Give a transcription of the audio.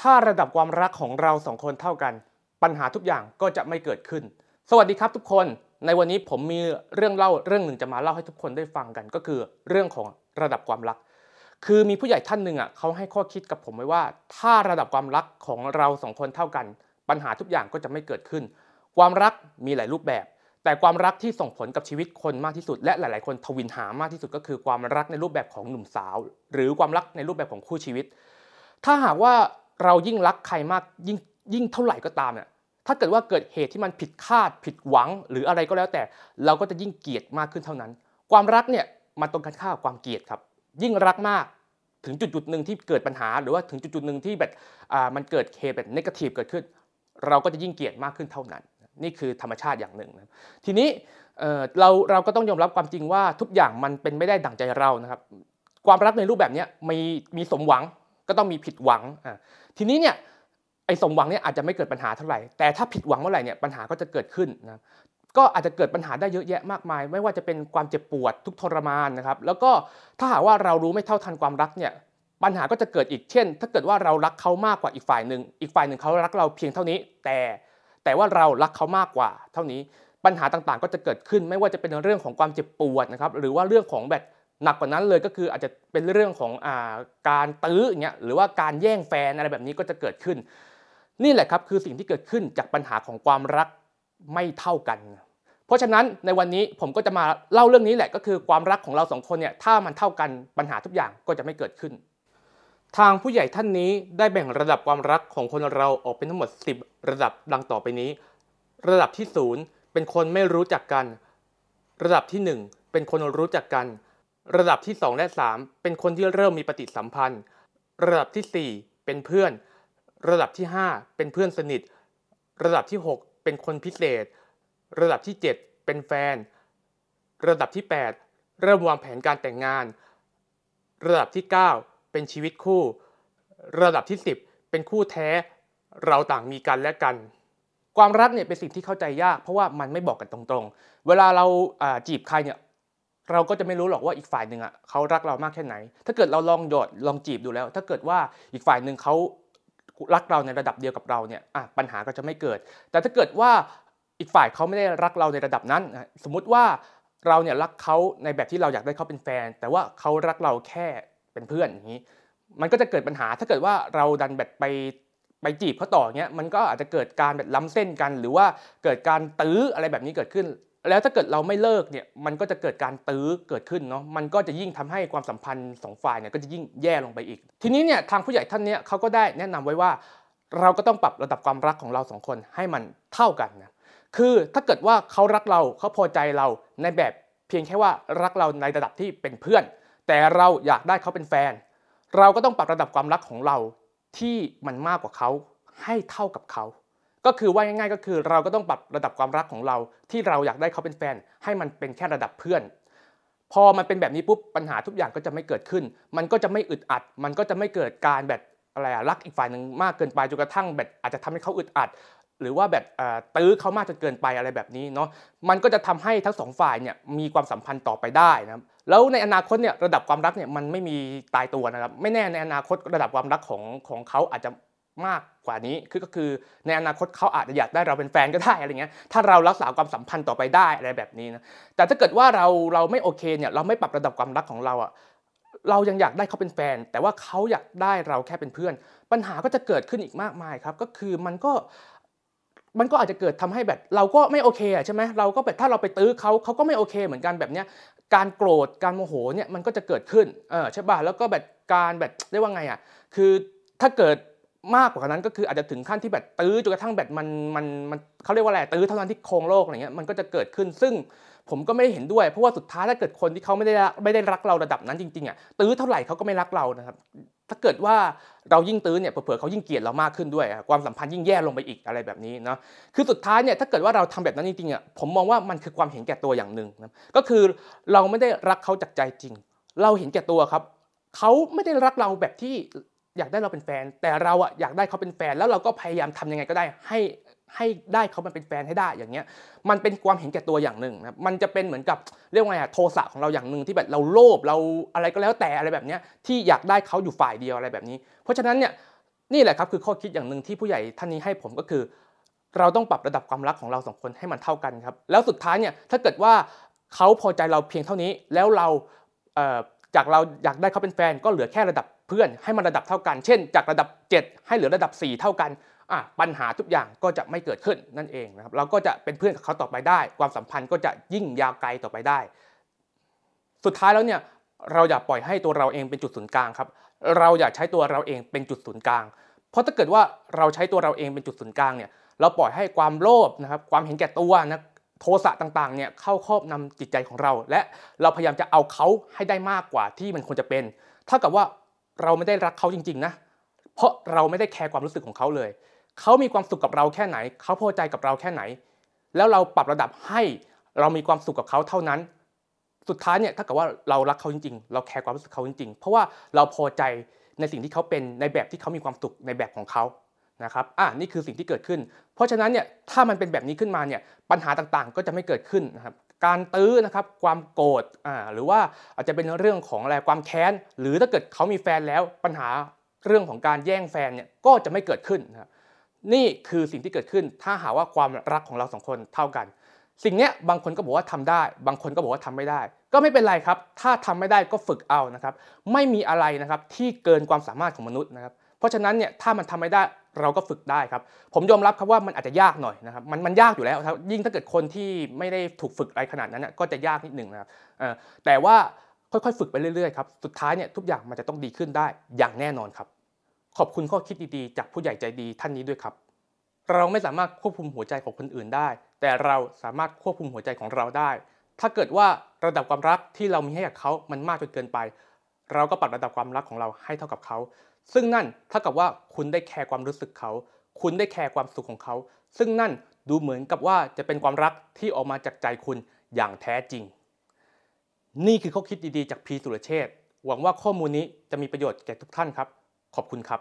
ถ้าระดับความรักของเราสองคนเท่ากัน ปัญหาทุกอย่างก็จะไม่เกิดขึ้น สวัสดีครับทุกคน ในวันนี้ผมมีเรื่องเล่าเรื่องหนึ่งจะมาเล่าให้ทุกคนได้ฟังกัน ก็คือเรื่องของระดับความรัก คือมีผู้ใหญ่ท่านหนึ่งอ่ะเขาให้ข้อคิดกับผมไว้ว่า ถ้าระดับความรักของเราสองคนเท่ากัน ปัญหาทุกอย่างก็จะไม่เกิดขึ้น ความรักมีหลายรูปแบบ แต่ความรักที่ส่งผลกับชีวิตคนมากที่สุดและหลาย ๆคน ทวินหามากที่สุดก็คือความรักในรูปแบบของหนุ่มสาว หรือความรักในรูปแบบของคู่ชีวิต ถ้าหากว่าเรายิ่งรักใครมากยิ่งยิ่งเท่าไหร่ก็ตามเนี่ยถ้าเกิดว่าเกิดเหตุที่มันผิดคาดผิดหวังหรืออะไรก็แล้วแต่ เราก็จะยิ่งเกลียดมากขึ้นเท่านั้น ความรักเนี่ยมันตรงกันข้ามกับความเกลียดครับยิ่งรักมากถึงจุดจุดหนึ่งที่เกิดปัญหาหรือว่าถึงจุดจุดหนึ่งที่แบบอ่ามันเกิดเหตุแบบนกาทีฟเกิดขึ้นเราก็จะยิ่งเกลียดมากขึ้นเท่านั้น นี่คือธรรมชาติอย่างหนึ่งนะทีนี้เราเราก็ต้องยอมรับความจริงว่าทุกอย่างมันเป็นไม่ได้ดั่งใจเรานะครับ ความรักในรูปแบบนี้มีมีสมหวังก็ต้องมีผิดหวัง อ่ะทีนี้เนี่ย ไอ้สมหวังเนี่ยอาจจะไม่เกิดปัญหาเท่าไหร่ แต่ถ้าผิดหวังเมื่อไหร่เนี่ยปัญหาก็จะเกิดขึ้นนะ ก็อาจจะเกิดปัญหาได้เยอะแยะมากมาย ไม่ว่าจะเป็นความเจ็บปวด ทุกทรมานนะครับ แล้วก็ถ้าหากว่าเรารู้ไม่เท่าทันความรักเนี่ยปัญหาก็จะเกิดอีก เช่น ถ้าเกิดว่าเรารักเขามากกว่าอีกฝ่ายหนึ่ง อีกฝ่ายหนึ่งเขารักเราเพียงเท่านี้ แต่ แต่ว่าเรารักเขามากกว่า เท่านี้ ปัญหาต่างๆก็จะเกิดขึ้นไม่ว่าจะเป็นเรื่องของความเจ็บปวดนะครับ หรือว่าเรื่องของแบบหนักกว่านั้นเลยก็คืออาจจะเป็นเรื่องของอาการตื้อเงี้ยหรือว่าการแย่งแฟนอะไรแบบนี้ก็จะเกิดขึ้น นี่แหละครับคือสิ่งที่เกิดขึ้นจากปัญหาของความรักไม่เท่ากัน เพราะฉะนั้นในวันนี้ผมก็จะมาเล่าเรื่องนี้แหละก็คือความรักของเราสองคนเนี่ยถ้ามันเท่ากันปัญหาทุกอย่างก็จะไม่เกิดขึ้น ทางผู้ใหญ่ท่านนี้ได้แบ่งระดับความรักของคนเราออกเป็นทั้งหมด 10 ระดับดังต่อไปนี้ ระดับที่0เป็นคนไม่รู้จักกัน ระดับที่ 1 เป็นคนรู้จักกันระดับที่ 2 และ 3 เป็นคนที่เริ่มมีปฏิสัมพันธ์ ระดับที่ 4 เป็นเพื่อน ระดับที่ 5 เป็นเพื่อนสนิท ระดับที่ 6 เป็นคนพิเศษ ระดับที่ 7 เป็นแฟน ระดับที่ 8 เริ่มวางแผนการแต่งงาน ระดับที่ 9 เป็นชีวิตคู่ ระดับที่ 10 เป็นคู่แท้เราต่างมีกันและกัน ความรักเนี่ยเป็นสิ่งที่เข้าใจยาก เพราะว่ามันไม่บอกกันตรงๆ เวลาเราจีบใครเนี่ยเราก็จะไม่รู้หรอกว่าอีกฝ่ายหนึ่งอ่ะเขารักเรามากแค่ไหน ถ้าเกิดเราลองหยอดลองจีบดูแล้ว ถ้าเกิดว่าอีกฝ่ายหนึ่งเขารักเราในระดับเดียวกับเราเนี่ยอ่ะปัญหาก็จะไม่เกิด แต่ถ้าเกิดว่าอีกฝ่ายเขาไม่ได้รักเราในระดับนั้น สมมุติว่าเราเนี่ยรักเขาในแบบที่เราอยากได้เขาเป็นแฟนแต่ว่าเขารักเราแค่เป็นเพื่อน อย่างนี้มันก็จะเกิดปัญหาถ้าเกิดว่าเราดันแบบไปไปจีบเขาต่อเนี่ยมันก็อาจจะเกิดการแบบล้ำเส้นกัน หรือว่าเกิดการตื้ออะไรแบบนี้เกิดขึ้นแล้วถ้าเกิดเราไม่เลิกเนี่ยมันก็จะเกิดการตื้อเกิดขึ้นเนาะมันก็จะยิ่งทำให้ความสัมพันธ์สองฝ่ายเนี่ยก็จะยิ่งแย่ลงไปอีก ทีนี้เนี่ยทางผู้ใหญ่ท่านเนี่ยเขาก็ได้แนะนำไว้ว่า เราก็ต้องปรับระดับความรักของเราสองคนให้มันเท่ากันนะคือถ้าเกิดว่าเขารักเราเขาพอใจเราในแบบ เพียงแค่ว่ารักเราในระดับที่เป็นเพื่อน แต่เราอยากได้เขาเป็นแฟน เราก็ต้องปรับระดับความรักของเราที่มันมากกว่าเขาให้เท่ากับเขาก็คือว่าง่ายๆก็คือเราก็ต้องปรับระดับความรักของเราที่เราอยากได้เขาเป็นแฟน ให้มันเป็นแค่ระดับเพื่อน พอมันเป็นแบบนี้ปุ๊บปัญหาทุกอย่างก็จะไม่เกิดขึ้น มันก็จะไม่อึดอัด มันก็จะไม่เกิดการแบบอะไรอะรักอีกฝ่ายหนึ่งมากเกินไปจนกระทั่งแบบอาจจะทำให้เขาอึดอัด หรือว่าแบบตื้อเขามากจนเกินไปอะไรแบบนี้เนาะมันก็จะทำให้ทั้งสองฝ่ายเนี่ยมีความสัมพันธ์ต่อไปได้นะครับแล้วในอนาคตเนี่ยระดับความรักเนี่ยมันไม่มีตายตัวนะครับไม่แน่ในอนาคตระดับความรักของของเขาอาจจะมากกว่านี้คือก็คือในอนาคตเขาอาจจะอยากได้เราเป็นแฟนก็ได้อะไรเงี้ยถ้าเรารักษาความสัมพันธ์ต่อไปได้อะไรแบบนี้นะแต่ถ้าเกิดว่าเราเราไม่โอเคเนี่ย เราไม่ปรับระดับความรักของเราอ่ะเรายังอยากได้เขาเป็นแฟน แต่ว่าเขาอยากได้เราแค่เป็นเพื่อน ปัญหาก็จะเกิดขึ้นอีกมากมายครับก็คือมันก็มันก็อาจจะเกิดทำให้แบบ เราก็ไม่โอเคอ่ะใช่ไหมเราก็แบบถ้าเราไปตื้อเขาเขาก็ไม่โอเค เหมือนกันแบบเนี้ยการโกรธการโมโหเนี่ยมันก็จะเกิดขึ้นเออใช่ป่ะแล้วก็แบบการแบบเรียกว่าไงอ่ะคือถ้าเกิดมากกว่านั้นก็คืออาจจะถึงขั้นที่แบบตื้อจนกระทั่งแบตมันมันมันเขาเรียกว่าอะไรตื้อเท่านั้นที่โครงโลกอะไรเงี้ยมันก็จะเกิดขึ้นซึ่งผมก็ไม่เห็นด้วย เพราะว่าสุดท้ายถ้าเกิดคนที่เขาไม่ได้ไม่ได้รักเราระดับ นั้นจริงๆอ่ะตื้อเท่าไหร่เขาก็ไม่รักเรานะครับ ถ้าเกิดว่าเรายิ่งตื้อเนี่ยเผื่อเขายิ่งเกลียดเรามากขึ้นด้วยความสัมพันธ์ยิ่งแย่ลงไปอีกอะไรแบบนี้เนาะคือสุดท้ายเนี่ยถ้าเกิดว่าเราทำแบบนั้นจริงๆอ่ะผมมองว่ามันคือความเห็นแก่ตัวอย่างหนึ่งนะก็คือเราไม่ได้รักเขาจากใจจริง เราเห็นแก่ตัวครับเขาไม่ได้รักเราแบบที่อยากได้เราเป็นแฟนแต่เราอ่ะอยากได้เขาเป็นแฟน แล้วเราก็พยายามทำยังไงก็ได้ให้ให้ได้เขามันเป็นแฟนให้ได้อย่างเงี้ยมันเป็นความเห็นแก่ตัวอย่างหนึ่งนะมันจะเป็นเหมือนกับเรียกว่าไงโทสะของเราอย่างหนึ่งที่แบบเราโลภเราอะไรก็แล้วแต่อะไรแบบเนี้ยที่อยากได้เขาอยู่ฝ่ายเดียวอะไรแบบนี้ เพราะฉะนั้นเนี่ยนี่แหละครับคือข้อคิดอย่างหนึ่งที่ผู้ใหญ่ท่านนี้ให้ผมก็คือ เราต้องปรับระดับความรักของเราสองคนให้มันเท่ากันครับแล้วสุดท้ายเนี่ยถ้าเกิดว่าเขาพอใจเราเพียงเท่านี้แล้วเราจากเราอยากได้เขาเป็นแฟน ก็เหลือแค่ระดับเพื่อนให้มันระดับเท่ากัน เช่น จากระดับ 7 ให้เหลือระดับ 4 เท่ากันอ่ะปัญหาทุกอย่างก็จะไม่เกิดขึ้นนั่นเองนะครับเราก็จะเป็นเพื่อนกับเขาต่อไปได้ ความสัมพันธ์ก็จะยิ่งยาวไกลต่อไปได้ สุดท้ายแล้วเนี่ยเราอย่าปล่อยให้ตัวเราเองเป็นจุดศูนย์กลางครับ เราอย่าใช้ตัวเราเองเป็นจุดศูนย์กลาง เพราะถ้าเกิดว่าเราใช้ตัวเราเองเป็นจุดศูนย์กลางเนี่ยเราปล่อยให้ความโลภนะครับความเห็นแก่ตัวนะโทสะต่างๆเนี่ยเข้าครอบนำจิตใจของเรา และเราพยายามจะเอาเขาให้ได้มากกว่าที่มันควรจะเป็น เท่ากับว่าเราไม่ได้รักเขาจริงๆนะ เพราะเราไม่ได้แคร์ความรู้สึกของเขาเลย เขามีความสุขกับเราแค่ไหน เขาพอใจกับเราแค่ไหน แล้วเราปรับระดับให้เรามีความสุขกับเขาเท่านั้น สุดท้ายเนี่ยถ้าเกิดว่าเรารักเขาจริงๆ เราแคร์ความรู้สึกเขาจริง ๆ เพราะว่าเราพอใจในสิ่งที่เขาเป็นในแบบที่เขามีความสุขในแบบของเขา นะครับอ่ะนี่คือสิ่งที่เกิดขึ้น เพราะฉะนั้นเนี่ยถ้ามันเป็นแบบนี้ขึ้นมาเนี่ยปัญหาต่างๆ ก็จะไม่เกิดขึ้นนะครับการตื้อ นะครับ ความโกรธอ่าหรือว่าอาจจะเป็นเรื่องของอะไร ความแค้น หรือถ้าเกิดเขามีแฟนแล้ว ปัญหาเรื่องของการแย่งแฟนเนี่ย ก็จะไม่เกิดขึ้นนะนี่คือสิ่งที่เกิดขึ้น ถ้าหาว่าความรักของเราสองคนเท่ากัน สิ่งนี้บางคนก็บอกว่าทำได้ บางคนก็บอกว่าทำไม่ได้ ก็ไม่เป็นไรครับ ถ้าทำไม่ได้ก็ฝึกเอา นะครับ ไม่มีอะไรนะครับที่เกินความสามารถของมนุษย์นะครับ เพราะฉะนั้นเนี่ย ถ้ามันทำไม่ได้เราก็ฝึกได้ครับ ผมยอมรับครับว่ามันอาจจะยากหน่อยนะครับ มันมันยากอยู่แล้ว ยิ่งถ้าเกิดคนที่ไม่ได้ถูกฝึกอะไรขนาดนั้นก็จะยากนิดหนึ่งนะครับแต่ว่าค่อยๆฝึกไปเรื่อยๆครับ สุดท้ายเนี่ยทุกอย่างมันจะต้องดีขึ้นได้ อย่างแน่นอนครับ ขอบคุณข้อคิดดีๆ จากผู้ใหญ่ใจดีท่านนี้ด้วยครับ เราไม่สามารถควบคุมหัวใจของคนอื่นได้ แต่เราสามารถควบคุมหัวใจของเราได้ ถ้าเกิดว่าระดับความรักที่เรามีให้กับเขามันมากจนเกินไป เราก็ปรับระดับความรักของเราให้เท่ากับเขาซึ่งนั่นเท่ากับว่าคุณได้แคร์ความรู้สึกเขา คุณได้แคร์ความสุขของเขา ซึ่งนั่นดูเหมือนกับว่าจะเป็นความรักที่ออกมาจากใจคุณอย่างแท้จริง นี่คือข้อคิดดีๆ จากพีสุรเชษหวังว่าข้อมูลนี้จะมีประโยชน์แก่ทุกท่านครับ ขอบคุณครับ